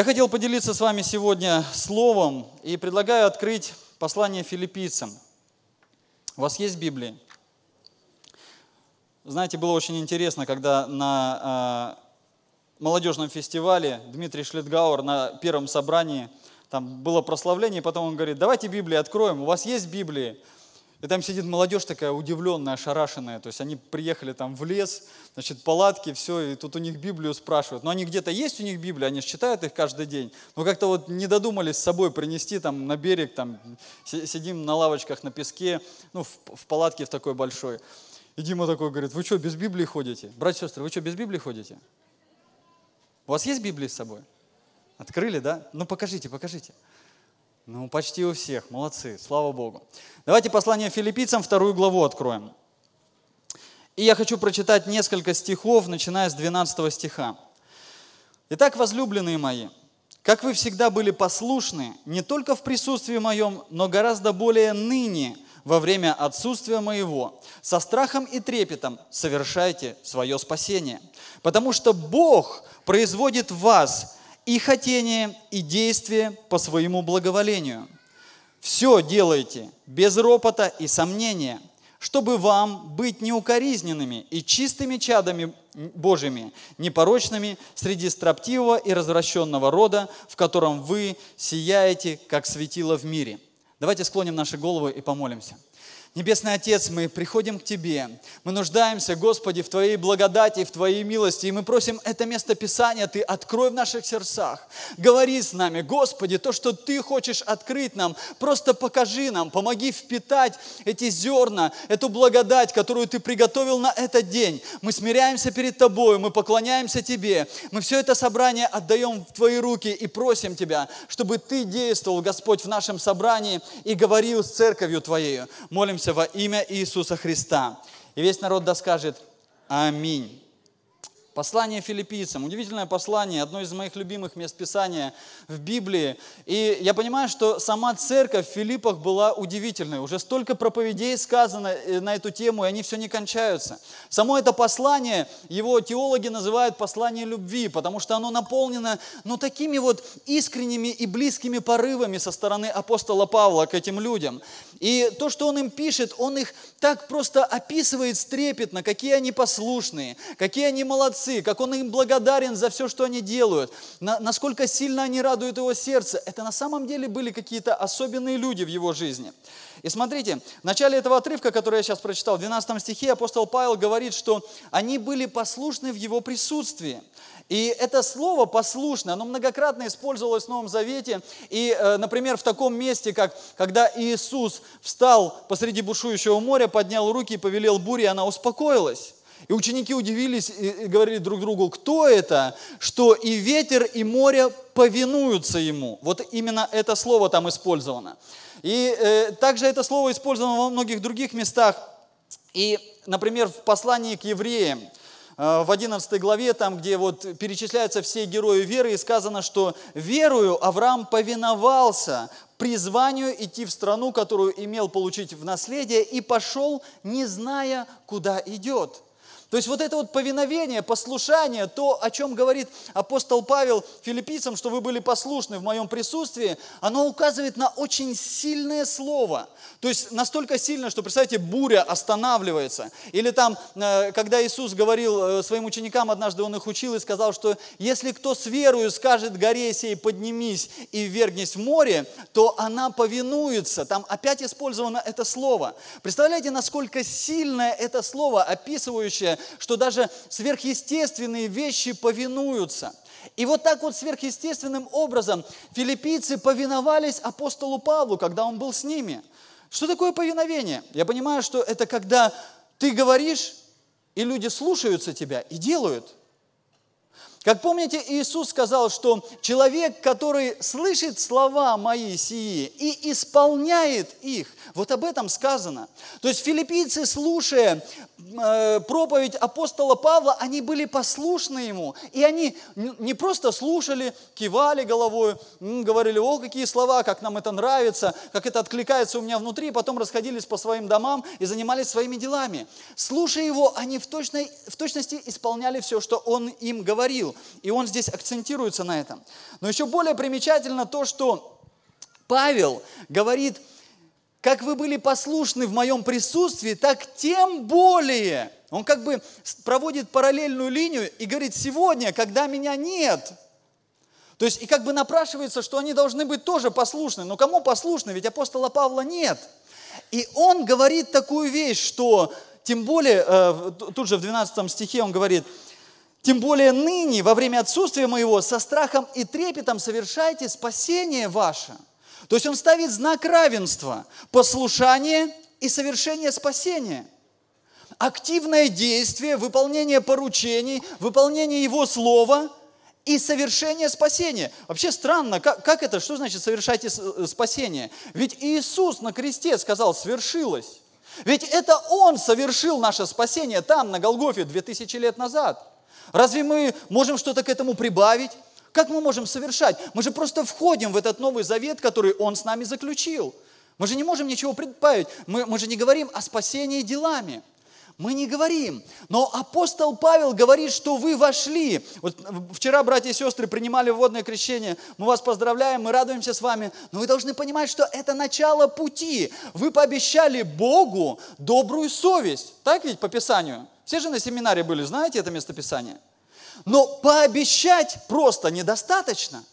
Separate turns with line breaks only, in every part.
Я хотел поделиться с вами сегодня словом и предлагаю открыть послание филиппийцам. У вас есть Библия? Знаете, было очень интересно, когда на э, молодежном фестивале Дмитрий Шлитгауэр на первом собрании, там было прославление, и потом он говорит, давайте Библии откроем, у вас есть Библии? И там сидит молодежь такая удивленная, ошарашенная. То есть они приехали там в лес, значит, палатки, все, и тут у них Библию спрашивают. Но они где-то есть у них Библия, они же читают их каждый день. Но как-то вот не додумались с собой принести там на берег, там сидим на лавочках на песке, ну, в, в палатке в такой большой. И Дима такой говорит, вы что, без Библии ходите? Братья и сестры, вы что, без Библии ходите? У вас есть Библия с собой? Открыли, да? Ну покажите, покажите. Ну, почти у всех. Молодцы, слава Богу. Давайте послание филиппийцам, вторую главу откроем. И я хочу прочитать несколько стихов, начиная с 12 стиха. «Итак, возлюбленные мои, как вы всегда были послушны, не только в присутствии моем, но гораздо более ныне, во время отсутствия моего, со страхом и трепетом совершайте свое спасение. Потому что Бог производит в вас и хотение, и действие по своему благоволению. Все делайте без ропота и сомнения, чтобы вам быть неукоризненными и чистыми чадами Божьими, непорочными среди строптивого и развращенного рода, в котором вы сияете, как светило в мире. Давайте склоним наши головы и помолимся. Небесный Отец, мы приходим к Тебе, мы нуждаемся, Господи, в Твоей благодати, в Твоей милости, и мы просим это место Писания Ты открой в наших сердцах, говори с нами, Господи, то, что Ты хочешь открыть нам, просто покажи нам, помоги впитать эти зерна, эту благодать, которую Ты приготовил на этот день. Мы смиряемся перед Тобой, мы поклоняемся Тебе, мы все это собрание отдаем в Твои руки и просим Тебя, чтобы Ты действовал, Господь, в нашем собрании и говорил с церковью Твоею. Молимся молимся во имя Иисуса Христа. И весь народ да скажет «Аминь». Послание филиппийцам. Удивительное послание, одно из моих любимых мест Писания в Библии. И я понимаю, что сама церковь в Филиппах была удивительной. Уже столько проповедей сказано э, на эту тему, и они все не кончаются. Само это послание, его теологи называют послание любви, потому что оно наполнено ну, такими вот искренними и близкими порывами со стороны апостола Павла к этим людям. И то, что он им пишет, он их так просто описывает стрепетно, какие они послушные, какие они молодцы, отцы, как он им благодарен за все, что они делают, на, насколько сильно они радуют его сердце. Это на самом деле были какие-то особенные люди в его жизни. И смотрите, в начале этого отрывка, который я сейчас прочитал, в 12 стихе апостол Павел говорит, что они были послушны в его присутствии. И это слово «послушно», оно многократно использовалось в Новом Завете. И, э, например, в таком месте, как когда Иисус встал посреди бушующего моря, поднял руки и повелел буре, она успокоилась. И ученики удивились и говорили друг другу, кто это, что и ветер, и море повинуются ему. Вот именно это слово там использовано. И э, также это слово использовано во многих других местах. И, например, в послании к евреям, э, в 11 главе, там, где вот перечисляются все герои веры, и сказано, что верую Авраам повиновался призванию идти в страну, которую имел получить в наследие, и пошел, не зная, куда идет. То есть вот это вот повиновение, послушание, то, о чем говорит апостол Павел филиппийцам, что вы были послушны в моем присутствии, оно указывает на очень сильное слово. То есть настолько сильно, что, представьте, буря останавливается. Или там, э, когда Иисус говорил э, своим ученикам, однажды он их учил и сказал, что если кто с верою скажет горе сей, поднимись и ввергнись в море, то она повинуется. Там опять использовано это слово. Представляете, насколько сильное это слово, описывающее что даже сверхъестественные вещи повинуются. И вот так вот сверхъестественным образом филиппийцы повиновались апостолу Павлу, когда он был с ними. Что такое повиновение? Я понимаю, что это когда ты говоришь, и люди слушаются тебя и делают – как помните, Иисус сказал, что человек, который слышит слова мои сии и исполняет их, вот об этом сказано. То есть филиппийцы, слушая Э, проповедь апостола Павла, они были послушны ему. И они не просто слушали, кивали головой, говорили, о, какие слова, как нам это нравится, как это откликается у меня внутри, и потом расходились по своим домам и занимались своими делами. Слушая его, они в, точной, в точности исполняли все, что он им говорил. И он здесь акцентируется на этом. Но еще более примечательно то, что Павел говорит – как вы были послушны в моем присутствии, так тем более. Он как бы проводит параллельную линию и говорит, сегодня, когда меня нет. То есть и как бы напрашивается, что они должны быть тоже послушны. Но кому послушны? Ведь апостола Павла нет. И он говорит такую вещь, что тем более, э, тут же в 12 стихе он говорит, тем более ныне, во время отсутствия моего, со страхом и трепетом совершайте спасение ваше – то есть он ставит знак равенства, послушание и совершение спасения. Активное действие, выполнение поручений, выполнение его слова и совершение спасения. Вообще странно, как, как это, что значит совершать э, спасение? Ведь Иисус на кресте сказал, свершилось. Ведь это Он совершил наше спасение там, на Голгофе, 2000 лет назад. Разве мы можем что-то к этому прибавить? Как мы можем совершать? Мы же просто входим в этот Новый Завет, который Он с нами заключил. Мы же не можем ничего предпавить. Мы, мы же не говорим о спасении делами. Мы не говорим. Но апостол Павел говорит, что вы вошли. Вот вчера, братья и сестры, принимали водное крещение. Мы вас поздравляем, мы радуемся с вами. Но вы должны понимать, что это начало пути. Вы пообещали Богу добрую совесть. Так ведь по Писанию? Все же на семинаре были, знаете это местописание? Но пообещать просто недостаточно.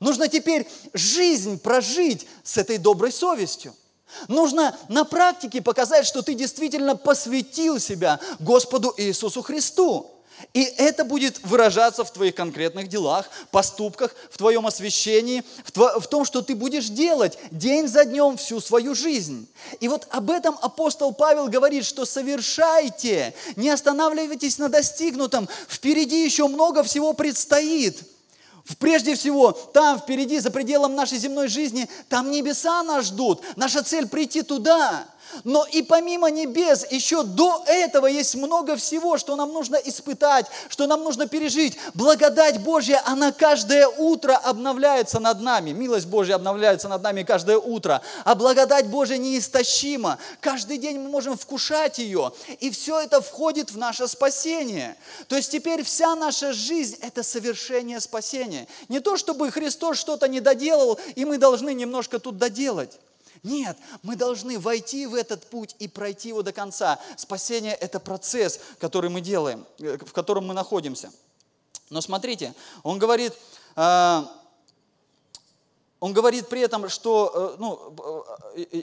Нужно теперь жизнь прожить с этой доброй совестью. Нужно на практике показать, что ты действительно посвятил себя Господу Иисусу Христу. И это будет выражаться в твоих конкретных делах, поступках, в твоем освящении, в, тво, в том, что ты будешь делать день за днем всю свою жизнь. И вот об этом апостол Павел говорит, что совершайте, не останавливайтесь на достигнутом, впереди еще много всего предстоит. Прежде всего, там впереди, за пределом нашей земной жизни, там небеса нас ждут. Наша цель прийти туда но и помимо небес еще до этого есть много всего, что нам нужно испытать, что нам нужно пережить. Благодать Божья, она каждое утро обновляется над нами. Милость Божья обновляется над нами каждое утро. А благодать Божья неистощима. Каждый день мы можем вкушать ее. И все это входит в наше спасение. То есть теперь вся наша жизнь – это совершение спасения. Не то, чтобы Христос что-то не доделал, и мы должны немножко тут доделать. Нет, мы должны войти в этот путь и пройти его до конца. Спасение – это процесс, который мы делаем, э, в котором мы находимся. Но смотрите, он говорит, э, он говорит при этом, что, э, ну,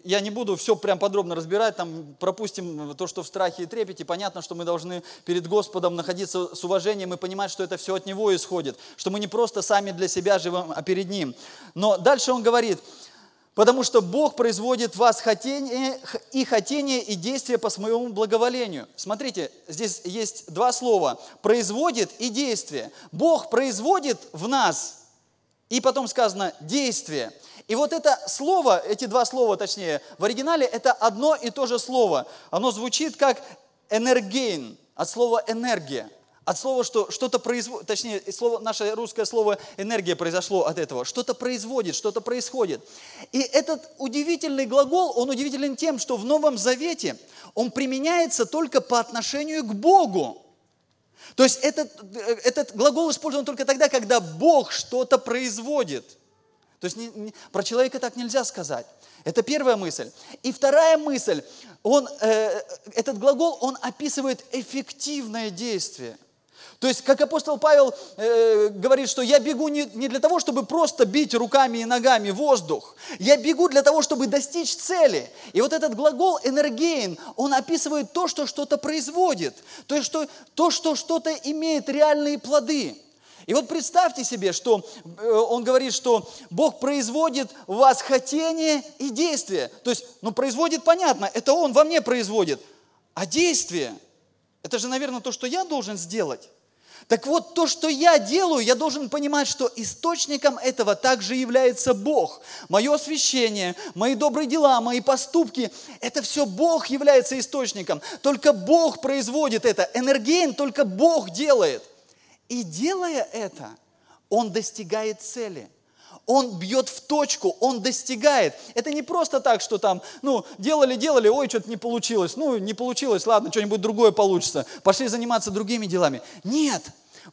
я не буду все прям подробно разбирать, там пропустим то, что в страхе и трепете. Понятно, что мы должны перед Господом находиться с уважением и понимать, что это все от Него исходит, что мы не просто сами для себя живем, а перед Ним. Но дальше он говорит, Потому что Бог производит в вас хотение, и хотение, и действие по своему благоволению. Смотрите, здесь есть два слова. Производит и действие. Бог производит в нас, и потом сказано действие. И вот это слово, эти два слова точнее, в оригинале это одно и то же слово. Оно звучит как энергейн, от слова энергия. От слова, что что-то производит, точнее, слово, наше русское слово «энергия» произошло от этого. Что-то производит, что-то происходит. И этот удивительный глагол, он удивителен тем, что в Новом Завете он применяется только по отношению к Богу. То есть этот, э, этот глагол использован только тогда, когда Бог что-то производит. То есть не, не, про человека так нельзя сказать. Это первая мысль. И вторая мысль, он, э, этот глагол, он описывает эффективное действие. То есть, как апостол Павел э, говорит, что я бегу не, не для того, чтобы просто бить руками и ногами воздух. Я бегу для того, чтобы достичь цели. И вот этот глагол «энергейн», он описывает то, что что-то производит. То есть, что, то, что что-то имеет реальные плоды. И вот представьте себе, что э, он говорит, что Бог производит в вас хотение и действие. То есть, ну, производит, понятно, это Он во мне производит. А действие, это же, наверное, то, что я должен сделать. Так вот, то, что я делаю, я должен понимать, что источником этого также является Бог. Мое освящение, мои добрые дела, мои поступки, это все Бог является источником. Только Бог производит это. Энергейн только Бог делает. И делая это, он достигает цели – он бьет в точку, он достигает. Это не просто так, что там, ну, делали, делали, ой, что-то не получилось, ну, не получилось, ладно, что-нибудь другое получится, пошли заниматься другими делами. Нет,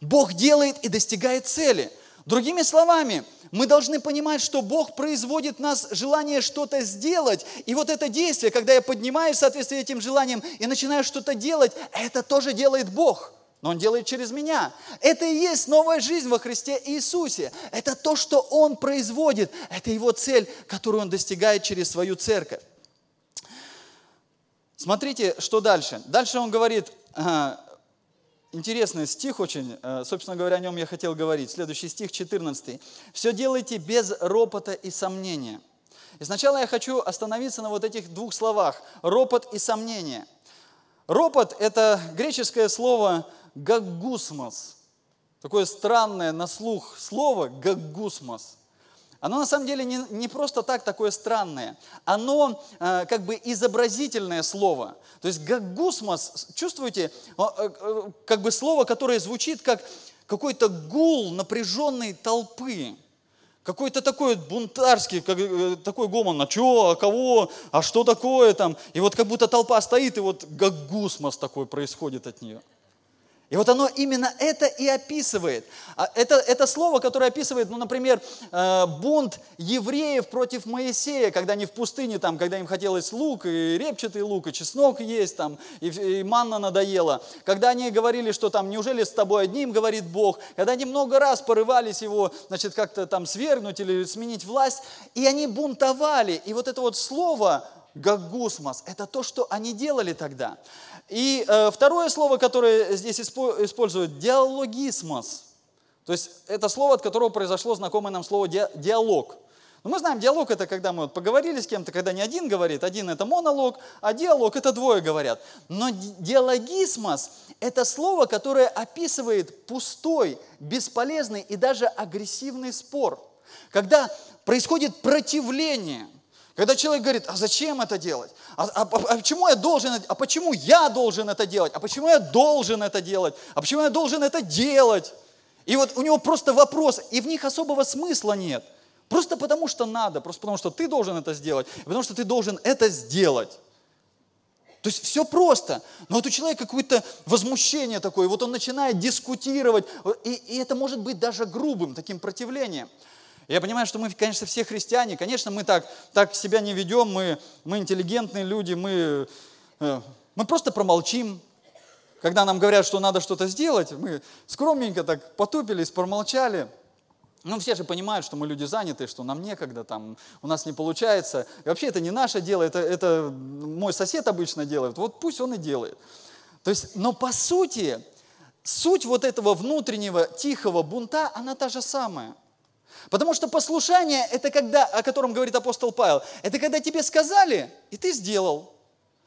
Бог делает и достигает цели. Другими словами, мы должны понимать, что Бог производит в нас желание что-то сделать. И вот это действие, когда я поднимаюсь в соответствии с этим желанием и начинаю что-то делать, это тоже делает Бог но Он делает через меня. Это и есть новая жизнь во Христе Иисусе. Это то, что Он производит. Это Его цель, которую Он достигает через свою церковь. Смотрите, что дальше. Дальше Он говорит, а, интересный стих очень, а, собственно говоря, о нем я хотел говорить. Следующий стих, 14. «Все делайте без ропота и сомнения». И сначала я хочу остановиться на вот этих двух словах – ропот и сомнение. Ропот – это греческое слово – гагусмос. Такое странное на слух слово гагусмос. Оно на самом деле не, не просто так такое странное. Оно э, как бы изобразительное слово. То есть гагусмос, чувствуете, э, э, как бы слово, которое звучит как какой-то гул напряженной толпы. Какой-то такой бунтарский, как, э, такой гомон, а что, а кого, а что такое там. И вот как будто толпа стоит, и вот гагусмос такой происходит от нее. И вот оно именно это и описывает. А это, это слово, которое описывает, ну, например, э, бунт евреев против Моисея, когда они в пустыне, там, когда им хотелось лук, и репчатый лук, и чеснок есть, там, и, и манна надоела. Когда они говорили, что там, неужели с тобой одним говорит Бог, когда они много раз порывались его, значит, как-то там свергнуть или сменить власть, и они бунтовали. И вот это вот слово, гагусмос, это то, что они делали тогда. И э, второе слово, которое здесь используют, диалогисмос. То есть это слово, от которого произошло знакомое нам слово диалог. Но мы знаем, диалог это когда мы вот поговорили с кем-то, когда не один говорит, один это монолог, а диалог это двое говорят. Но диалогисмос это слово, которое описывает пустой, бесполезный и даже агрессивный спор. Когда происходит противление, когда человек говорит, а зачем это делать? А, а, а, а почему я должен, а почему я должен это делать? А почему я должен это делать? А почему я должен это делать? И вот у него просто вопрос, и в них особого смысла нет. Просто потому что надо, просто потому что ты должен это сделать, потому что ты должен это сделать. То есть все просто. Но вот у человека какое-то возмущение такое, вот он начинает дискутировать, и, и это может быть даже грубым таким противлением. Я понимаю, что мы, конечно, все христиане, конечно, мы так, так себя не ведем, мы, мы интеллигентные люди, мы, э, мы просто промолчим. Когда нам говорят, что надо что-то сделать, мы скромненько так потупились, промолчали. Ну, все же понимают, что мы люди заняты, что нам некогда, там, у нас не получается. И вообще это не наше дело, это, это мой сосед обычно делает, вот пусть он и делает. То есть, но по сути, суть вот этого внутреннего тихого бунта, она та же самая. Потому что послушание – это когда, о котором говорит апостол Павел, это когда тебе сказали, и ты сделал.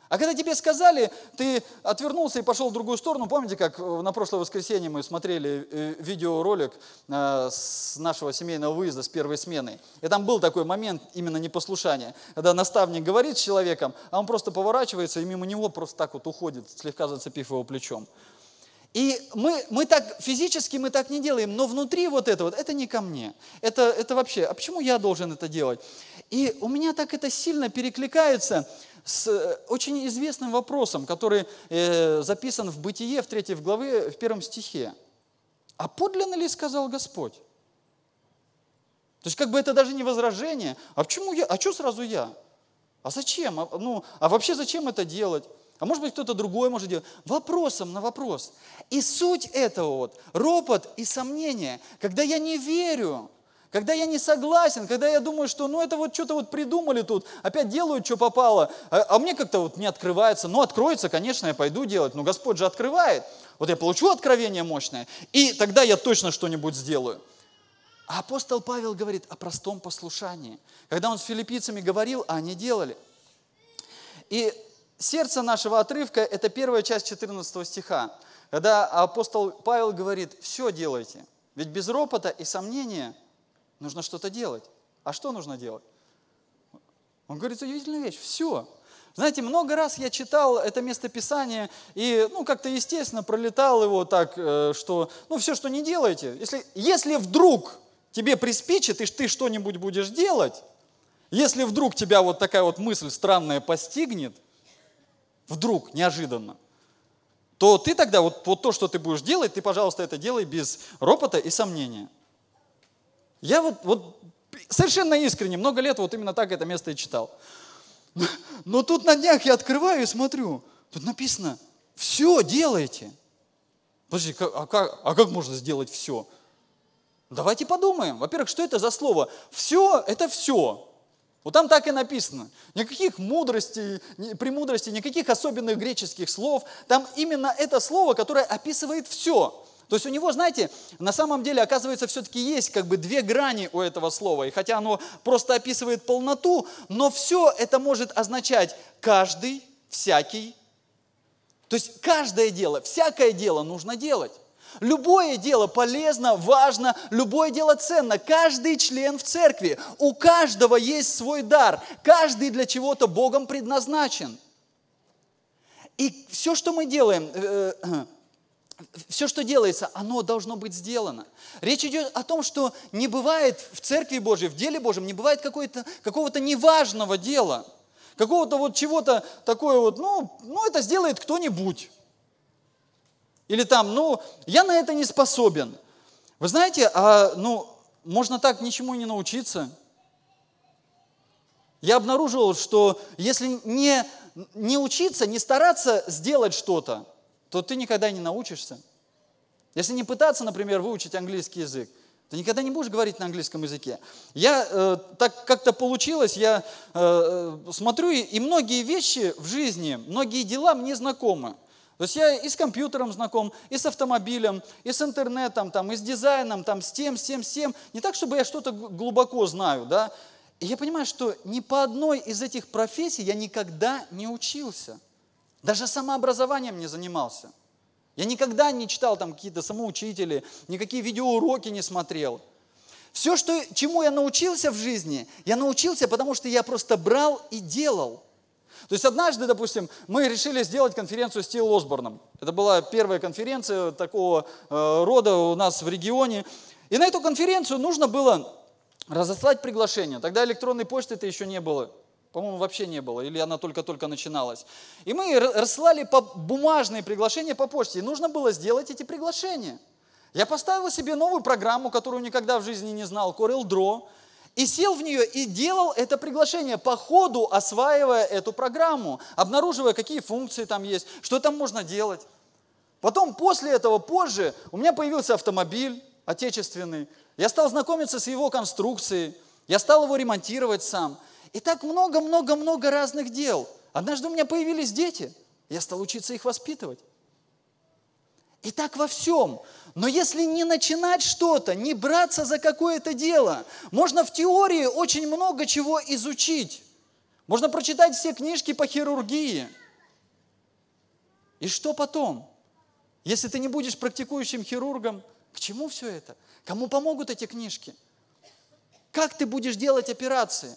А когда тебе сказали, ты отвернулся и пошел в другую сторону. Помните, как э, на прошлое воскресенье мы смотрели э, видеоролик э, с нашего семейного выезда с первой смены. И там был такой момент именно непослушания, когда наставник говорит с человеком, а он просто поворачивается и мимо него просто так вот уходит, слегка зацепив его плечом. И мы, мы так, физически мы так не делаем, но внутри вот это вот, это не ко мне. Это, это вообще, а почему я должен это делать? И у меня так это сильно перекликается с э, очень известным вопросом, который э, записан в Бытие, в 3 главе, в первом стихе. А подлинно ли сказал Господь? То есть как бы это даже не возражение. А почему я? А что сразу я? А зачем? А, ну, а вообще зачем это делать? А может быть, кто-то другой может делать. Вопросом на вопрос. И суть этого вот, ропот и сомнение, когда я не верю, когда я не согласен, когда я думаю, что ну это вот что-то вот придумали тут, опять делают, что попало, а, а мне как-то вот не открывается. Ну, откроется, конечно, я пойду делать, но Господь же открывает. Вот я получу откровение мощное, и тогда я точно что-нибудь сделаю. А апостол Павел говорит о простом послушании. Когда он с филиппийцами говорил, а они делали. И сердце нашего отрывка – это первая часть 14 стиха, когда апостол Павел говорит, все делайте. Ведь без ропота и сомнения нужно что-то делать. А что нужно делать? Он говорит удивительная вещь, все. Знаете, много раз я читал это местописание и, ну, как-то естественно пролетал его так, э, что, ну, все, что не делаете, если, если вдруг тебе приспичит, и ты что-нибудь будешь делать, если вдруг тебя вот такая вот мысль странная постигнет, вдруг, неожиданно, то ты тогда, вот, вот то, что ты будешь делать, ты, пожалуйста, это делай без ропота и сомнения. Я вот, вот совершенно искренне, много лет вот именно так это место и читал. Но, но тут на днях я открываю и смотрю, тут написано, все делайте. Подожди, а как, а как можно сделать все? Давайте подумаем. Во-первых, что это за слово? Все – это все. Вот там так и написано. Никаких мудростей, премудростей, никаких особенных греческих слов. Там именно это слово, которое описывает все. То есть у него, знаете, на самом деле, оказывается, все-таки есть как бы две грани у этого слова. И хотя оно просто описывает полноту, но все это может означать каждый, всякий. То есть каждое дело, всякое дело нужно делать. Любое дело полезно, важно, любое дело ценно. Каждый член в церкви, у каждого есть свой дар, каждый для чего-то Богом предназначен. И все, что мы делаем, э, э, все, что делается, оно должно быть сделано. Речь идет о том, что не бывает в Церкви Божьей, в деле Божьем, не бывает какого-то неважного дела, какого-то вот чего-то такое вот, ну, ну это сделает кто-нибудь. Или там, ну, я на это не способен. Вы знаете, а, ну, можно так ничему не научиться. Я обнаружил, что если не, не учиться, не стараться сделать что-то, то ты никогда не научишься. Если не пытаться, например, выучить английский язык, ты никогда не будешь говорить на английском языке. Я э, так как-то получилось, я э, э смотрю, и многие вещи в жизни, многие дела мне знакомы. То есть я и с компьютером знаком, и с автомобилем, и с интернетом, там, и с дизайном, там, с тем, с тем, с тем. Не так, чтобы я что-то глубоко знаю, да. И я понимаю, что ни по одной из этих профессий я никогда не учился. Даже самообразованием не занимался. Я никогда не читал там какие-то самоучители, никакие видеоуроки не смотрел. Все, что, чему я научился в жизни, я научился, потому что я просто брал и делал – то есть однажды, допустим, мы решили сделать конференцию с Тил Осборном. Это была первая конференция такого э, рода у нас в регионе. И на эту конференцию нужно было разослать приглашение. Тогда электронной почты это еще не было. По-моему, вообще не было, или она только-только начиналась. И мы расслали по бумажные приглашения по почте, и нужно было сделать эти приглашения. Я поставил себе новую программу, которую никогда в жизни не знал, Corel Draw и сел в нее и делал это приглашение по ходу, осваивая эту программу, обнаруживая, какие функции там есть, что там можно делать. Потом, после этого, позже, у меня появился автомобиль отечественный. Я стал знакомиться с его конструкцией. Я стал его ремонтировать сам. И так много-много-много разных дел. Однажды у меня появились дети. Я стал учиться их воспитывать. И так во всем. Но если не начинать что-то, не браться за какое-то дело, можно в теории очень много чего изучить. Можно прочитать все книжки по хирургии. И что потом? Если ты не будешь практикующим хирургом, к чему все это? Кому помогут эти книжки? Как ты будешь делать операции?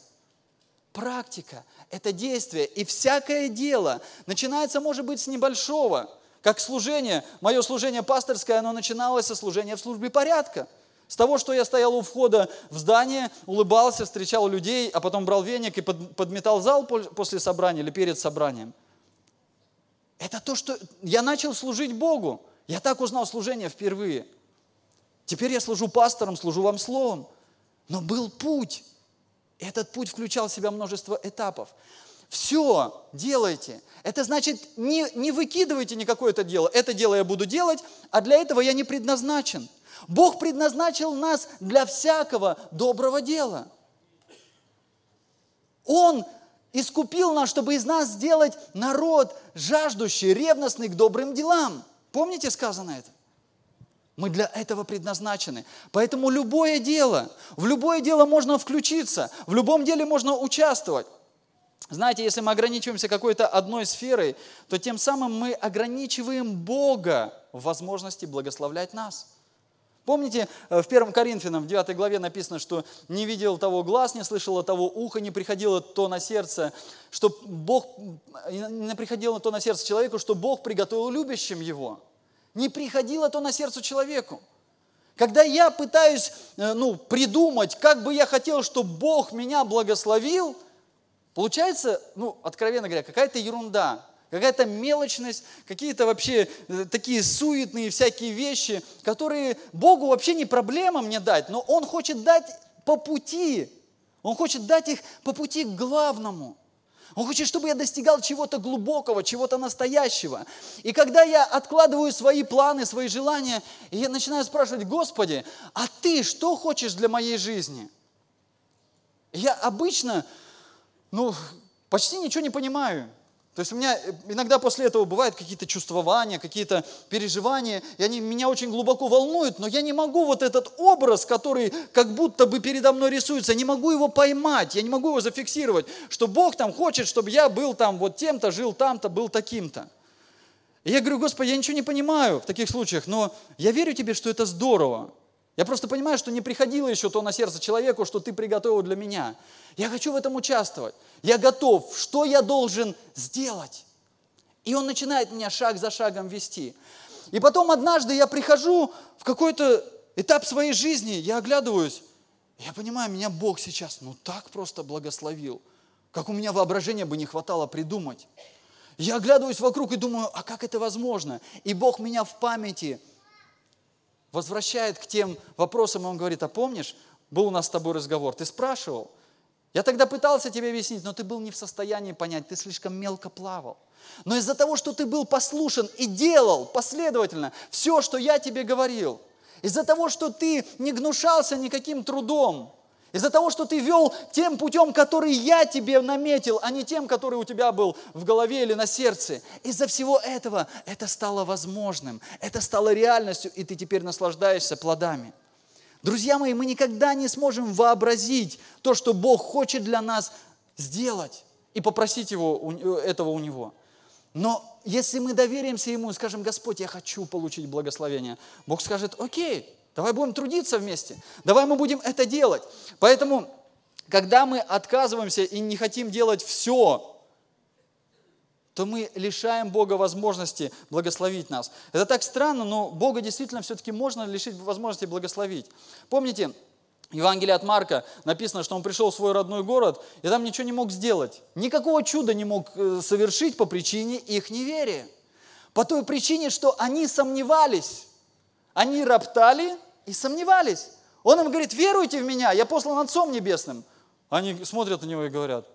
Практика – это действие. И всякое дело начинается, может быть, с небольшого – как служение, мое служение пасторское, оно начиналось со служения в службе порядка. С того, что я стоял у входа в здание, улыбался, встречал людей, а потом брал веник и подметал зал после собрания или перед собранием. Это то, что я начал служить Богу. Я так узнал служение впервые. Теперь я служу пастором, служу вам словом. Но был путь. Этот путь включал в себя множество этапов. Все делайте. Это значит, не, не выкидывайте никакое это дело. Это дело я буду делать, а для этого я не предназначен. Бог предназначил нас для всякого доброго дела. Он искупил нас, чтобы из нас сделать народ, жаждущий, ревностный к добрым делам. Помните сказано это? Мы для этого предназначены. Поэтому любое дело, в любое дело можно включиться, в любом деле можно участвовать. Знаете, если мы ограничиваемся какой-то одной сферой, то тем самым мы ограничиваем Бога в возможности благословлять нас. Помните, э, в 1 Коринфянам, в 9 главе написано, что не видел того глаз, не слышало того уха, не приходило то на сердце, что Бог, э, не приходило то на сердце человеку, что Бог приготовил любящим его. Не приходило то на сердце человеку. Когда я пытаюсь э, ну, придумать, как бы я хотел, чтобы Бог меня благословил – Получается, ну, откровенно говоря, какая-то ерунда, какая-то мелочность, какие-то вообще э, такие суетные всякие вещи, которые Богу вообще не проблема мне дать, но Он хочет дать по пути, Он хочет дать их по пути к главному – он хочет, чтобы я достигал чего-то глубокого, чего-то настоящего. И когда я откладываю свои планы, свои желания, я начинаю спрашивать, Господи, а Ты что хочешь для моей жизни? Я обычно ну, почти ничего не понимаю. То есть у меня э, иногда после этого бывают какие-то чувствования, какие-то переживания, и они меня очень глубоко волнуют, но я не могу вот этот образ, который как будто бы передо мной рисуется, я не могу его поймать, я не могу его зафиксировать, что Бог там хочет, чтобы я был там вот тем-то, жил там-то, был таким-то. И я говорю, Господи, я ничего не понимаю в таких случаях, но я верю Тебе, что это здорово, я просто понимаю, что не приходило еще то на сердце человеку, что ты приготовил для меня. Я хочу в этом участвовать. Я готов. Что я должен сделать? И он начинает меня шаг за шагом вести. И потом однажды я прихожу в какой-то этап своей жизни, я оглядываюсь, я понимаю, меня Бог сейчас ну так просто благословил, как у меня воображения бы не хватало придумать. Я оглядываюсь вокруг и думаю, а как это возможно? И Бог меня в памяти возвращает к тем вопросам, и он говорит, а помнишь, был у нас с тобой разговор, ты спрашивал, я тогда пытался тебе объяснить, но ты был не в состоянии понять, ты слишком мелко плавал. Но из-за того, что ты был послушен и делал последовательно все, что я тебе говорил, из-за того, что ты не гнушался никаким трудом, из-за того, что ты вел тем путем, который я тебе наметил, а не тем, который у тебя был в голове или на сердце. Из-за всего этого это стало возможным, это стало реальностью, и ты теперь наслаждаешься плодами. Друзья мои, мы никогда не сможем вообразить то, что Бог хочет для нас сделать и попросить его, этого у Него. Но если мы доверимся Ему и скажем, Господь, я хочу получить благословение, Бог скажет, окей, Давай будем трудиться вместе. Давай мы будем это делать. Поэтому, когда мы отказываемся и не хотим делать все, то мы лишаем Бога возможности благословить нас. Это так странно, но Бога действительно все-таки можно лишить возможности благословить. Помните, Евангелие от Марка написано, что он пришел в свой родной город и там ничего не мог сделать. Никакого чуда не мог э, совершить по причине их неверия. По той причине, что они сомневались. Они роптали, и сомневались. Он им говорит, веруйте в меня, я послан Отцом Небесным. Они смотрят на него и говорят,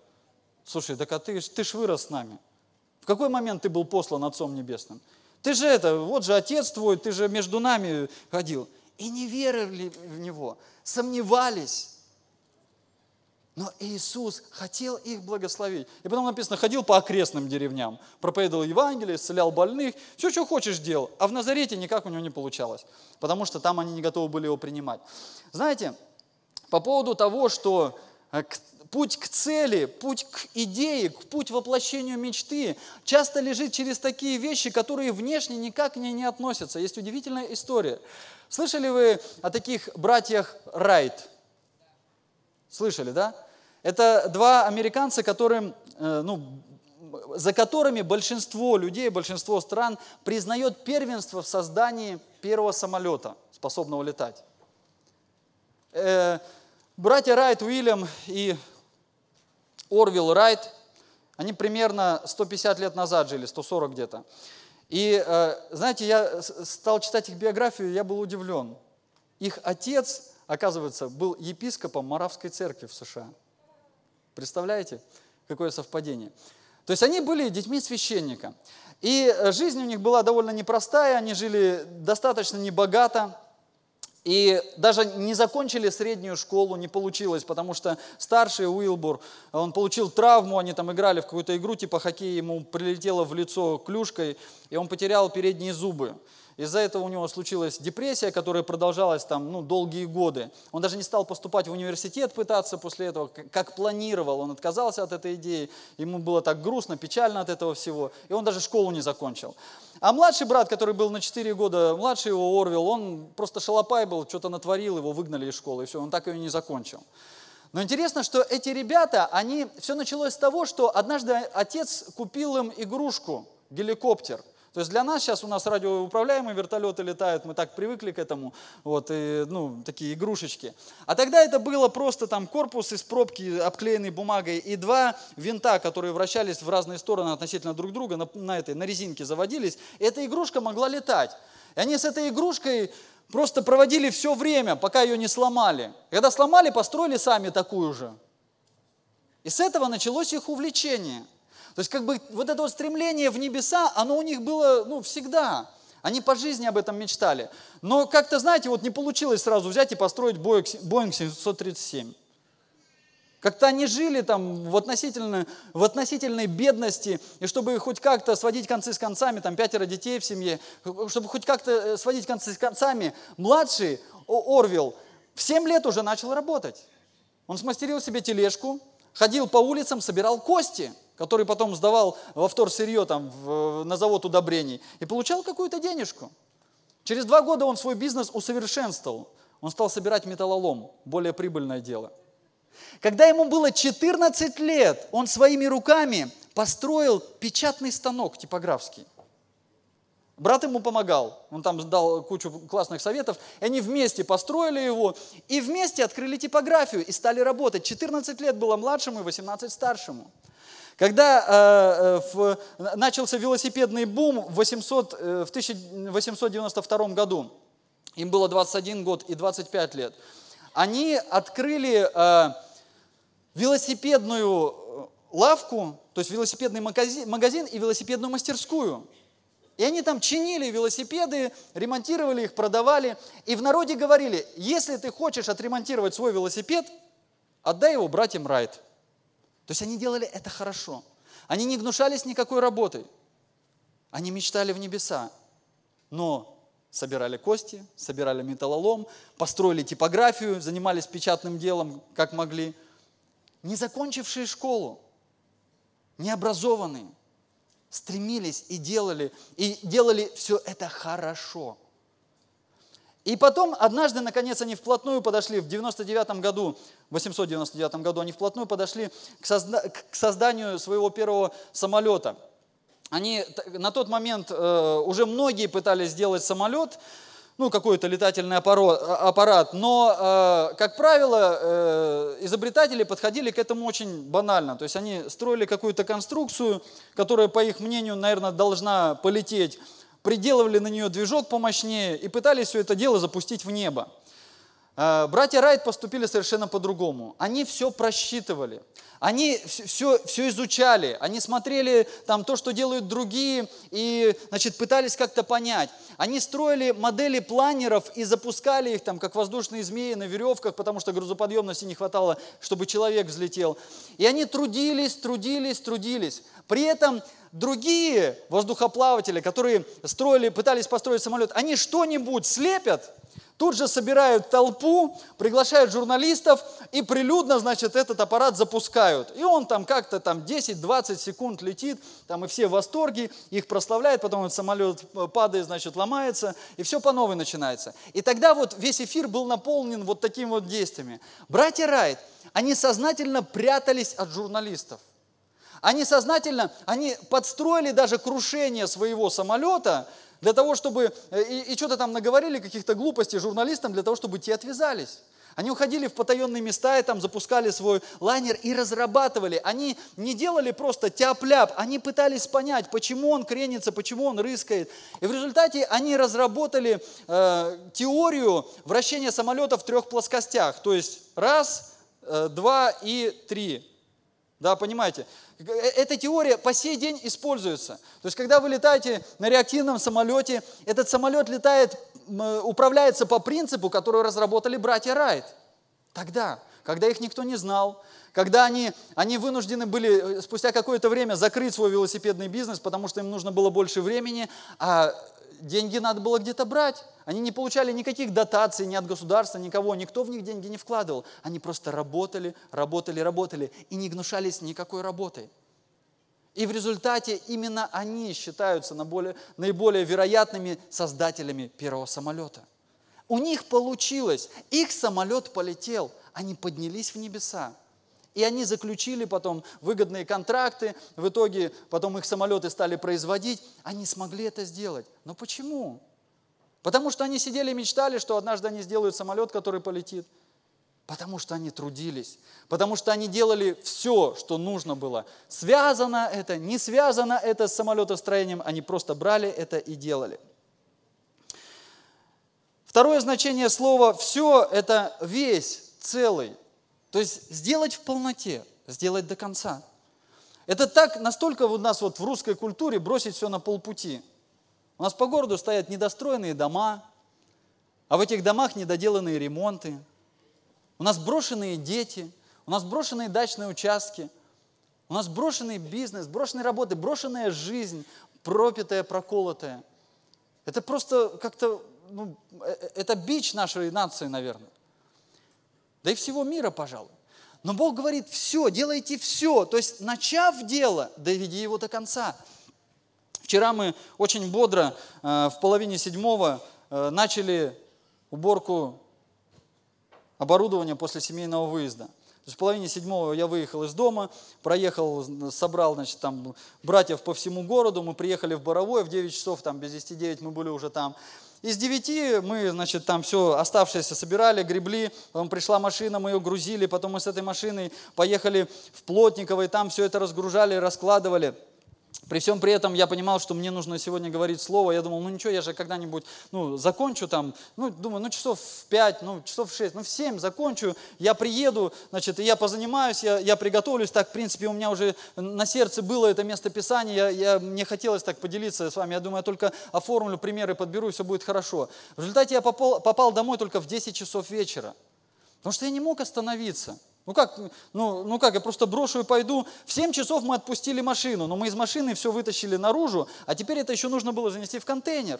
слушай, так а ты, ты ж вырос с нами. В какой момент ты был послан Отцом Небесным? Ты же это, вот же Отец твой, ты же между нами ходил. И не верили в Него, сомневались. Но Иисус хотел их благословить. И потом написано, ходил по окрестным деревням, проповедовал Евангелие, исцелял больных, все, что хочешь делал. А в Назарете никак у него не получалось, потому что там они не готовы были его принимать. Знаете, по поводу того, что э, путь к цели, путь к идее, к путь воплощению мечты часто лежит через такие вещи, которые внешне никак к ней не относятся. Есть удивительная история. Слышали вы о таких братьях Райт – Слышали, да? Это два американца, которым, э, ну, за которыми большинство людей, большинство стран признает первенство в создании первого самолета, способного летать. Э, братья Райт, Уильям и Орвилл Райт, они примерно 150 лет назад жили, 140 где-то. И, э, знаете, я стал читать их биографию, я был удивлен. Их отец оказывается, был епископом Моравской церкви в США. Представляете, какое совпадение? То есть они были детьми священника. И э, жизнь у них была довольно непростая, они жили достаточно небогато, и даже не закончили среднюю школу, не получилось, потому что старший Уилбур, он получил травму, они там играли в какую-то игру типа хоккей, ему прилетело в лицо клюшкой, и он потерял передние зубы. Из-за этого у него случилась депрессия, которая продолжалась там ну, долгие годы. Он даже не стал поступать в университет, пытаться после этого, как планировал. Он отказался от этой идеи, ему было так грустно, печально от этого всего. И он даже школу не закончил. А младший брат, который был на 4 года, младший его Орвил, он просто шалопай был, что-то натворил, его выгнали из школы, и все, он так ее не закончил. Но интересно, что эти ребята, они, все началось с того, что однажды отец купил им игрушку, геликоптер – то есть для нас сейчас у нас радиоуправляемые вертолеты летают, мы так привыкли к этому, вот, и, ну, такие игрушечки. А тогда это было просто там корпус из пробки, обклеенный бумагой, и два винта, которые вращались в разные стороны относительно друг друга, на, на этой, на резинке заводились, и эта игрушка могла летать. И они с этой игрушкой просто проводили все время, пока ее не сломали. Когда сломали, построили сами такую же. И с этого началось их увлечение – то есть как бы вот это вот стремление в небеса, оно у них было ну, всегда. Они по жизни об этом мечтали. Но как-то, знаете, вот не получилось сразу взять и построить Боинг 737. Как-то они жили там в, относительной в относительной бедности, и чтобы хоть как-то сводить концы с концами, там пятеро детей в семье, э, чтобы хоть как-то э, сводить концы с концами, младший Орвил в 7 лет уже начал работать. Он смастерил себе тележку, ходил по улицам, собирал кости – который потом сдавал во втор вторсырье там, в, на завод удобрений и получал какую-то денежку. Через два года он свой бизнес усовершенствовал. Он стал собирать металлолом, более прибыльное дело. Когда ему было 14 лет, он своими руками построил печатный станок типографский. Брат ему помогал, он там дал кучу классных советов, и они вместе построили его, и вместе открыли типографию, и стали работать. 14 лет было младшему и 18 старшему. Когда э, э в, начался велосипедный бум в, 800, э, в 1892 году, им было 21 год и 25 лет, они открыли э, велосипедную э, лавку, то есть велосипедный магазин, магазин и велосипедную мастерскую. И они там чинили велосипеды, ремонтировали их, продавали. И в народе говорили, если ты хочешь отремонтировать свой велосипед, отдай его братьям Райт. То есть они делали это хорошо. Они не гнушались никакой работой. Они мечтали в небеса. Но собирали кости, собирали металлолом, построили типографию, занимались печатным делом, как могли. Не закончившие школу, необразованные, стремились и делали, и делали все это хорошо – и потом, однажды, наконец, они вплотную подошли, в 99 году, 899 году, они вплотную подошли к, созда- к созданию своего первого самолета. Они на тот момент э, уже многие пытались сделать самолет, ну, какой-то летательный а, аппарат. Но, э, как правило, э, изобретатели подходили к этому очень банально. То есть они строили какую-то конструкцию, которая, по их мнению, наверное, должна полететь приделывали на нее движок помощнее и пытались все это дело запустить в небо. А, братья Райт поступили совершенно по-другому. Они все просчитывали, они все, все изучали, они смотрели там то, что делают другие, и значит, пытались как-то понять. Они строили модели планеров и запускали их там, как воздушные змеи на веревках, потому что грузоподъемности не хватало, чтобы человек взлетел. И они трудились, трудились, трудились. При этом другие воздухоплаватели, которые строили, пытались построить самолет, они что-нибудь слепят, тут же собирают толпу, приглашают журналистов и прилюдно, значит, этот аппарат запускают. И он там как-то там 10-20 секунд летит, там и все в восторге, их прославляют, потом этот самолет э, падает, значит, ломается, и все по новой начинается. И тогда вот весь эфир был наполнен вот такими вот действиями. Братья Райт, они сознательно прятались от журналистов – они сознательно, они подстроили даже крушение своего самолета для того, чтобы, э, и, и что-то там наговорили каких-то глупостей журналистам для того, чтобы те отвязались. Они уходили в потаенные места и там запускали свой лайнер и разрабатывали. Они не делали просто тяп-ляп, они пытались понять, почему он кренится, почему он рыскает. И в результате они разработали э, теорию вращения самолета в трех плоскостях. То есть раз, э, два и три. Да, понимаете? Э, эта теория по сей день используется. То есть, когда вы летаете на реактивном самолете, этот самолет летает, э, управляется по принципу, который разработали братья Райт. Тогда, когда их никто не знал, когда они, они вынуждены были э, спустя какое-то время закрыть свой велосипедный бизнес, потому что им нужно было больше времени, а деньги надо было где-то брать. Они не получали никаких дотаций ни от государства, никого, никто в них деньги не вкладывал. Они просто работали, работали, работали и не гнушались никакой работой. И в результате именно они считаются наиболее, наиболее вероятными создателями первого самолета. У них получилось, их самолет полетел, они поднялись в небеса. И они заключили потом выгодные контракты, в итоге потом их самолеты стали производить, они смогли это сделать. Но почему? Почему? Потому что они сидели и мечтали, что однажды они сделают самолет, который полетит. Потому что они трудились, потому что они делали все, что нужно было. Связано это, не связано это с самолетостроением, они просто брали это и делали. Второе значение слова «все» – это весь, целый. То есть сделать в полноте, сделать до конца. Это так, настолько у нас вот в русской культуре бросить все на полпути – у нас по городу стоят недостроенные дома, а в этих домах недоделанные ремонты. У нас брошенные дети, у нас брошенные дачные участки, у нас брошенный бизнес, брошенные работы, брошенная жизнь, пропитая, проколотая. Это просто как-то, ну, э, э, это бич нашей нации, наверное. Да и всего мира, пожалуй. Но Бог говорит, все, делайте все. То есть, начав дело, доведи его до конца – Вчера мы очень бодро э, в половине седьмого э, начали уборку оборудования после семейного выезда. То есть в половине седьмого я выехал из дома, проехал, собрал, значит, там, братьев по всему городу, мы приехали в Боровое, в 9 часов, там, без 10 9 мы были уже там. Из 9 мы, значит, там все оставшееся собирали, гребли, потом пришла машина, мы ее грузили, потом мы с этой машиной поехали в Плотниково, и там все это разгружали, раскладывали – при всем при этом я понимал, что мне нужно сегодня говорить слово. Я думал, ну ничего, я же когда-нибудь ну, закончу там. Ну, думаю, ну часов в 5, ну часов в 6, ну в 7 закончу. Я приеду, значит, я позанимаюсь, я, я приготовлюсь. Так, в принципе, у меня уже на сердце было это место писания. Я, я, мне хотелось так поделиться с вами. Я думаю, я только оформлю примеры, подберу, и все будет хорошо. В результате я попал, попал домой только в 10 часов вечера. Потому что я не мог остановиться. Ну как, ну, ну как, я просто брошу и пойду. В 7 часов мы отпустили машину, но мы из машины все вытащили наружу, а теперь это еще нужно было занести в контейнер.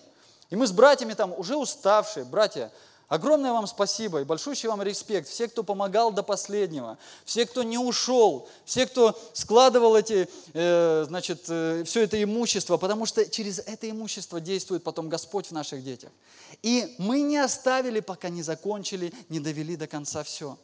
И мы с братьями там уже уставшие, братья, огромное вам спасибо и большущий вам респект. Все, кто помогал до последнего, все, кто не ушел, все, кто складывал эти, э, значит, э, все это имущество, потому что через это имущество действует потом Господь в наших детях. И мы не оставили, пока не закончили, не довели до конца все.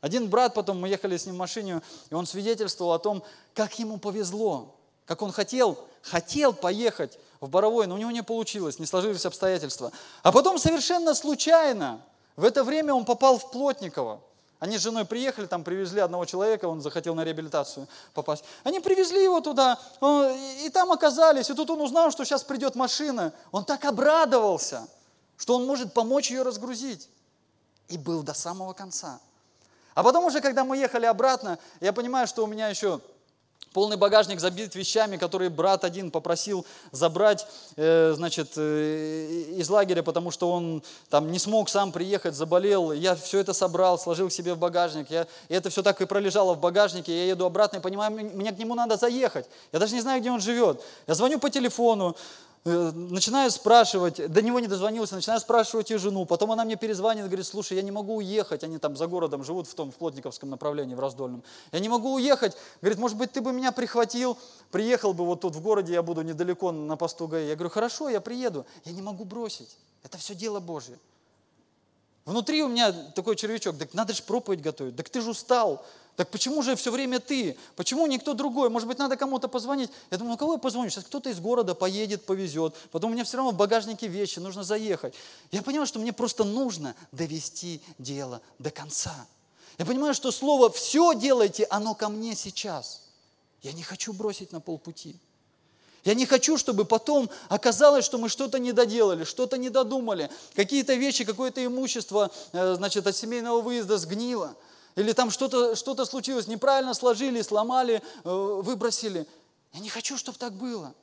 Один брат потом, мы ехали с ним в машине, и он свидетельствовал о том, как ему повезло, как он хотел, хотел поехать в Боровой, но у него не получилось, не сложились обстоятельства. А потом совершенно случайно, в это время он попал в Плотниково. Они с женой приехали, там привезли одного человека, он захотел на реабилитацию попасть. Они привезли его туда, и там оказались. И тут он узнал, что сейчас придет машина. Он так обрадовался, что он может помочь ее разгрузить. И был до самого конца. А потом уже, когда мы ехали обратно, я понимаю, что у меня еще полный багажник забит вещами, которые брат один попросил забрать, э, значит, э, из лагеря, потому что он там не смог сам приехать, заболел. Я все это собрал, сложил себе в багажник. Я, и это все так и пролежало в багажнике. Я еду обратно и понимаю, мне к нему надо заехать. Я даже не знаю, где он живет. Я звоню по телефону, Э, начинаю спрашивать, до него не дозвонился, начинаю спрашивать и жену, потом она мне перезванивает говорит, слушай, я не могу уехать, они там за городом живут в том, в Плотниковском направлении, в Раздольном, я не могу уехать, говорит, может быть, ты бы меня прихватил, приехал бы вот тут в городе, я буду недалеко на посту ГАИ, я говорю, хорошо, я приеду, я не могу бросить, это все дело Божье. Внутри у меня такой червячок, так надо же проповедь готовить, так ты же устал, так почему же все время ты? Почему никто другой? Может быть, надо кому-то позвонить? Я думаю, ну кого я позвоню? Сейчас кто-то из города поедет, повезет. Потом у меня все равно в багажнике вещи, нужно заехать. Я понимаю, что мне просто нужно довести дело до конца. Я понимаю, что слово «все делайте», оно ко мне сейчас. Я не хочу бросить на полпути. Я не хочу, чтобы потом оказалось, что мы что-то не доделали, что-то не додумали, какие-то вещи, какое-то имущество, э, значит, от семейного выезда сгнило, или там что-то что случилось, неправильно сложили, сломали, э, выбросили. Я не хочу, чтобы так было. Но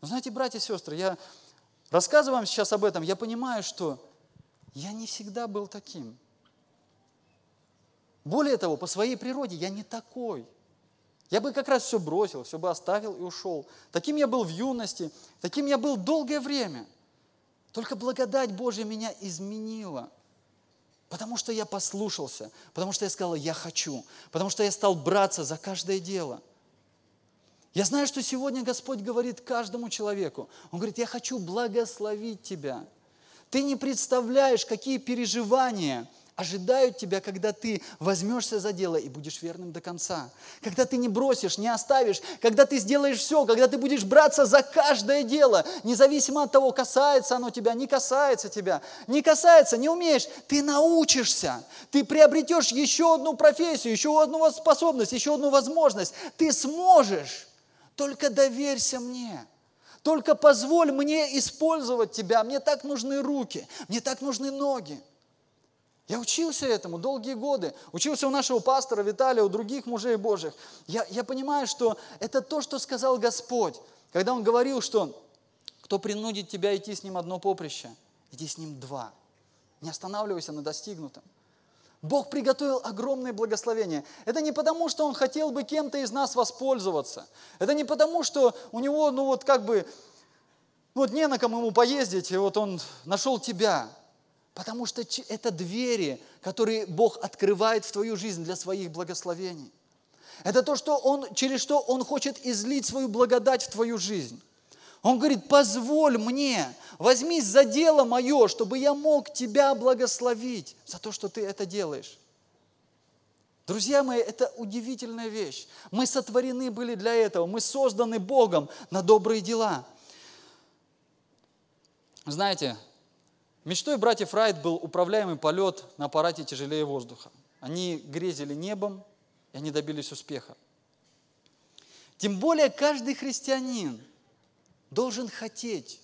ну, знаете, братья и сестры, я рассказываю вам сейчас об этом, я понимаю, что я не всегда был таким. Более того, по своей природе я не такой – я бы как раз все бросил, все бы оставил и ушел. Таким я был в юности, таким я был долгое время. Только благодать Божья меня изменила. Потому что я послушался, потому что я сказал, я хочу, потому что я стал браться за каждое дело. Я знаю, что сегодня Господь говорит каждому человеку. Он говорит, я хочу благословить тебя. Ты не представляешь, какие переживания – ожидают тебя, когда ты возьмешься за дело и будешь верным до конца. Когда ты не бросишь, не оставишь, когда ты сделаешь все, когда ты будешь браться за каждое дело, независимо от того, касается оно тебя, не касается тебя, не касается, не умеешь, ты научишься, ты приобретешь еще одну профессию, еще одну способность, еще одну возможность. Ты сможешь, только доверься мне. Только позволь мне использовать тебя. Мне так нужны руки, мне так нужны ноги. Я учился этому долгие годы, учился у нашего пастора Виталия, у других мужей Божьих. Я, я понимаю, что это то, что сказал Господь, когда Он говорил, что кто принудит тебя идти с Ним одно поприще, иди с Ним два. Не останавливайся на достигнутом. Бог приготовил огромное благословение. Это не потому, что Он хотел бы кем-то из нас воспользоваться. Это не потому, что у Него, ну вот как бы, ну вот не на ком ему поездить, и вот Он нашел тебя. Потому что это двери, которые Бог открывает в твою жизнь для своих благословений. Это то, что он, через что Он хочет излить свою благодать в твою жизнь. Он говорит, позволь мне, возьмись за дело мое, чтобы я мог тебя благословить за то, что ты это делаешь. Друзья мои, это удивительная вещь. Мы сотворены были для этого, мы созданы Богом на добрые дела. Знаете, Мечтой братьев Райт был управляемый полет на аппарате тяжелее воздуха. Они грезили небом, и они добились успеха. Тем более каждый христианин должен хотеть,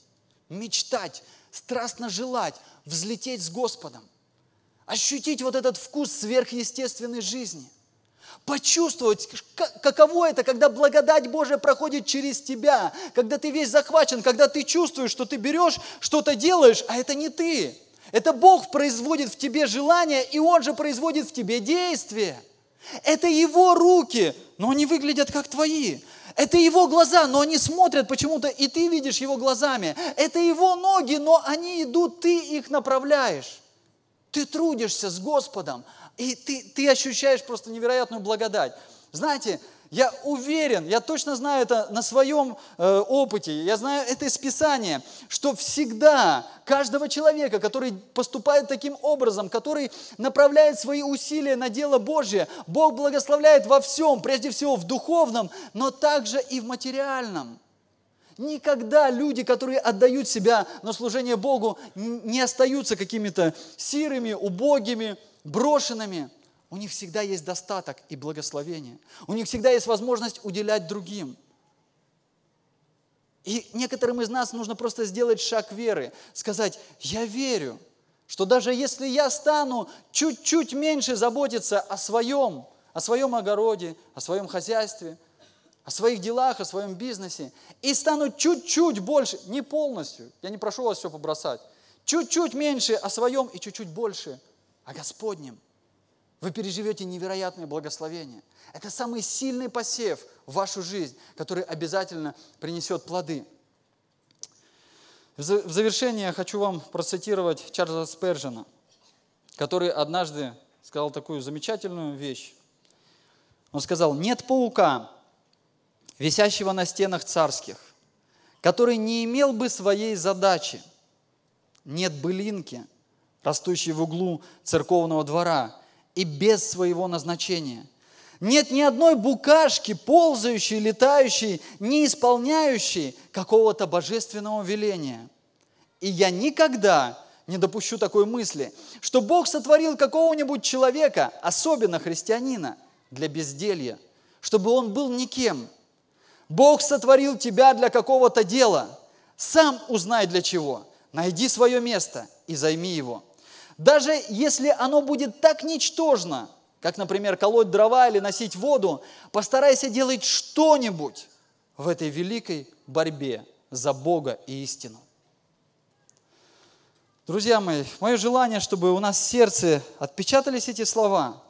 мечтать, страстно желать взлететь с Господом, ощутить вот этот вкус сверхъестественной жизни – Почувствовать, каково это, когда благодать Божия проходит через тебя, когда ты весь захвачен, когда ты чувствуешь, что ты берешь, что-то делаешь, а это не ты. Это Бог производит в тебе желание, и Он же производит в тебе действие. Это Его руки, но они выглядят как твои. Это Его глаза, но они смотрят почему-то, и ты видишь Его глазами. Это Его ноги, но они идут, ты их направляешь. Ты трудишься с Господом, и ты, ты ощущаешь просто невероятную благодать. Знаете, я уверен, я точно знаю это на своем э, опыте, я знаю это из Писания, что всегда каждого человека, который поступает таким образом, который направляет свои усилия на дело Божье, Бог благословляет во всем, прежде всего в духовном, но также и в материальном. Никогда люди, которые отдают себя на служение Богу, не остаются какими-то сирыми, убогими, брошенными, у них всегда есть достаток и благословение. У них всегда есть возможность уделять другим. И некоторым из нас нужно просто сделать шаг веры, сказать, я верю, что даже если я стану чуть-чуть меньше заботиться о своем, о своем огороде, о своем хозяйстве, о своих делах, о своем бизнесе, и стану чуть-чуть больше, не полностью, я не прошу вас все побросать, чуть-чуть меньше о своем и чуть-чуть больше – а Господним, Вы переживете невероятное благословение. Это самый сильный посев в вашу жизнь, который обязательно принесет плоды. В завершение я хочу вам процитировать Чарльза Спержена, который однажды сказал такую замечательную вещь. Он сказал, нет паука, висящего на стенах царских, который не имел бы своей задачи. Нет былинки – растущий в углу церковного двора и без своего назначения. Нет ни одной букашки, ползающей, летающей, не исполняющей какого-то божественного веления. И я никогда не допущу такой мысли, что Бог сотворил какого-нибудь человека, особенно христианина, для безделья, чтобы он был никем. Бог сотворил тебя для какого-то дела. Сам узнай для чего. Найди свое место и займи его. Даже если оно будет так ничтожно, как, например, колоть дрова или носить воду, постарайся делать что-нибудь в этой великой борьбе за Бога и истину. Друзья мои, мое желание, чтобы у нас в сердце отпечатались эти слова,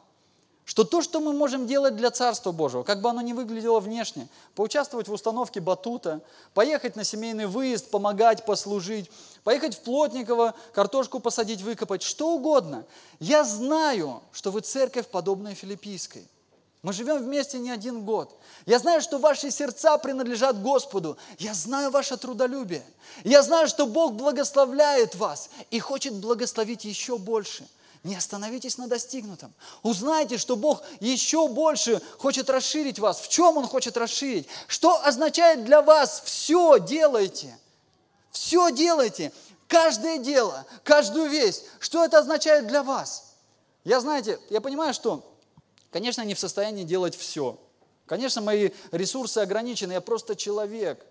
что то, что мы можем делать для Царства Божьего, как бы оно ни выглядело внешне, поучаствовать в установке батута, поехать на семейный выезд, помогать, послужить, поехать в Плотниково, картошку посадить, выкопать, что угодно. Я знаю, что вы церковь, подобная филиппийской. Мы живем вместе не один год. Я знаю, что ваши сердца принадлежат Господу. Я знаю ваше трудолюбие. Я знаю, что Бог благословляет вас и хочет благословить еще больше. Не остановитесь на достигнутом. Узнайте, что Бог еще больше хочет расширить вас. В чем Он хочет расширить? Что означает для вас все делайте – все делайте, каждое дело, каждую весть. Что это означает для вас? Я, знаете, я понимаю, что, конечно, не в состоянии делать все. Конечно, мои ресурсы ограничены, я просто человек.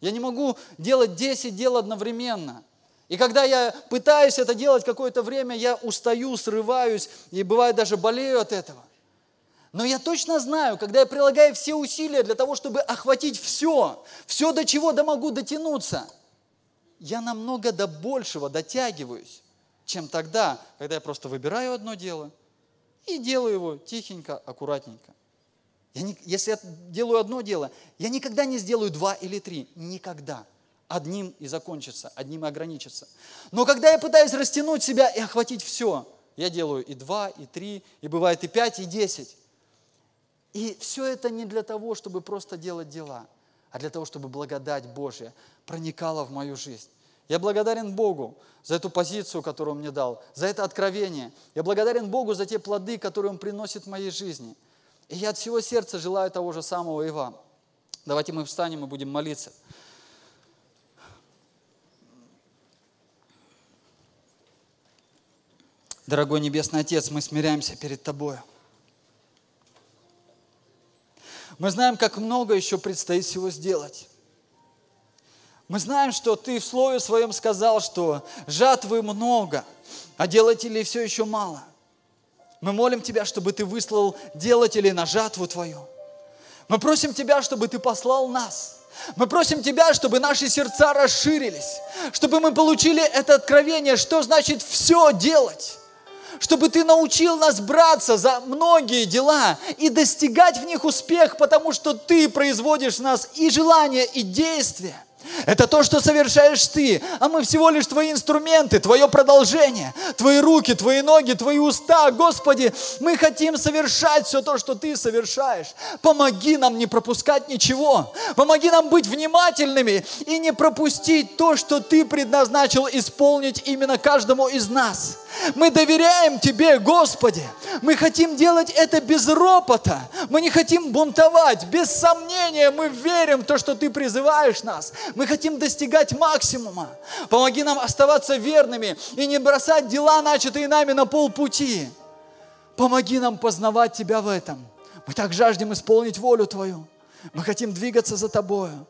Я не могу делать 10 дел одновременно. И когда я пытаюсь это делать какое-то время, я устаю, срываюсь и бывает даже болею от этого. Но я точно знаю, когда я прилагаю все усилия для того, чтобы охватить все, все, до чего да могу дотянуться – я намного до большего дотягиваюсь, чем тогда, когда я просто выбираю одно дело и делаю его тихенько, аккуратненько. Я не, если я делаю одно дело, я никогда не сделаю два или три. Никогда. Одним и закончится, одним и ограничится. Но когда я пытаюсь растянуть себя и охватить все, я делаю и два, и три, и бывает и пять, и десять. И все это не для того, чтобы просто делать дела – а для того, чтобы благодать Божья проникала в мою жизнь. Я благодарен Богу за эту позицию, которую Он мне дал, за это откровение. Я благодарен Богу за те плоды, которые Он приносит в моей жизни. И я от всего сердца желаю того же самого и вам. Давайте мы встанем и будем молиться. Дорогой Небесный Отец, мы смиряемся перед Тобой. Мы знаем, как много еще предстоит всего сделать. Мы знаем, что ты в слове своем сказал, что жатвы много, а делателей все еще мало. Мы молим тебя, чтобы ты выслал делателей на жатву твою. Мы просим тебя, чтобы ты послал нас – мы просим Тебя, чтобы наши сердца расширились, чтобы мы получили это откровение, что значит все делать чтобы Ты научил нас браться за многие дела и достигать в них успех, потому что Ты производишь в нас и желание, и действие. Это то, что совершаешь ты, а мы всего лишь твои инструменты, твое продолжение, твои руки, твои ноги, твои уста. Господи, мы хотим совершать все то, что ты совершаешь. Помоги нам не пропускать ничего. Помоги нам быть внимательными и не пропустить то, что ты предназначил исполнить именно каждому из нас. Мы доверяем Тебе, Господи. Мы хотим делать это без ропота. Мы не хотим бунтовать. Без сомнения мы верим в то, что Ты призываешь нас. Мы хотим достигать максимума. Помоги нам оставаться верными и не бросать дела, начатые нами на полпути. Помоги нам познавать Тебя в этом. Мы так жаждем исполнить волю Твою. Мы хотим двигаться за Тобою.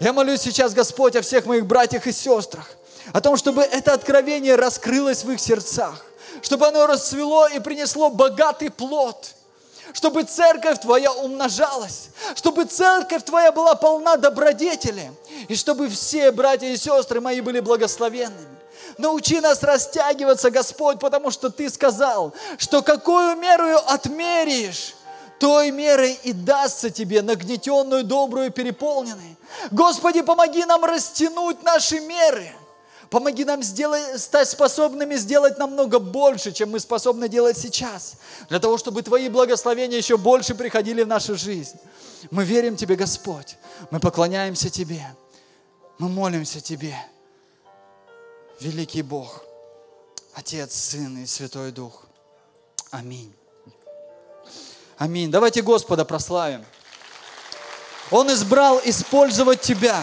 Я молюсь сейчас, Господь, о всех моих братьях и сестрах, о том, чтобы это откровение раскрылось в их сердцах, чтобы оно расцвело и принесло богатый плод – чтобы церковь Твоя умножалась, чтобы церковь Твоя была полна добродетели, и чтобы все братья и сестры мои были благословенными. Научи нас растягиваться, Господь, потому что Ты сказал, что какую меру отмеришь, той мерой и дастся тебе нагнетенную, добрую, переполненную. Господи, помоги нам растянуть наши меры. Помоги нам сделать, стать способными сделать намного больше, чем мы способны делать сейчас, для того, чтобы Твои благословения еще больше приходили в нашу жизнь. Мы верим Тебе, Господь. Мы поклоняемся Тебе. Мы молимся Тебе. Великий Бог, Отец, Сын и Святой Дух. Аминь. Аминь. Давайте Господа прославим. Он избрал использовать тебя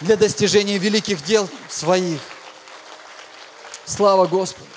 для достижения великих дел своих. Слава Господу.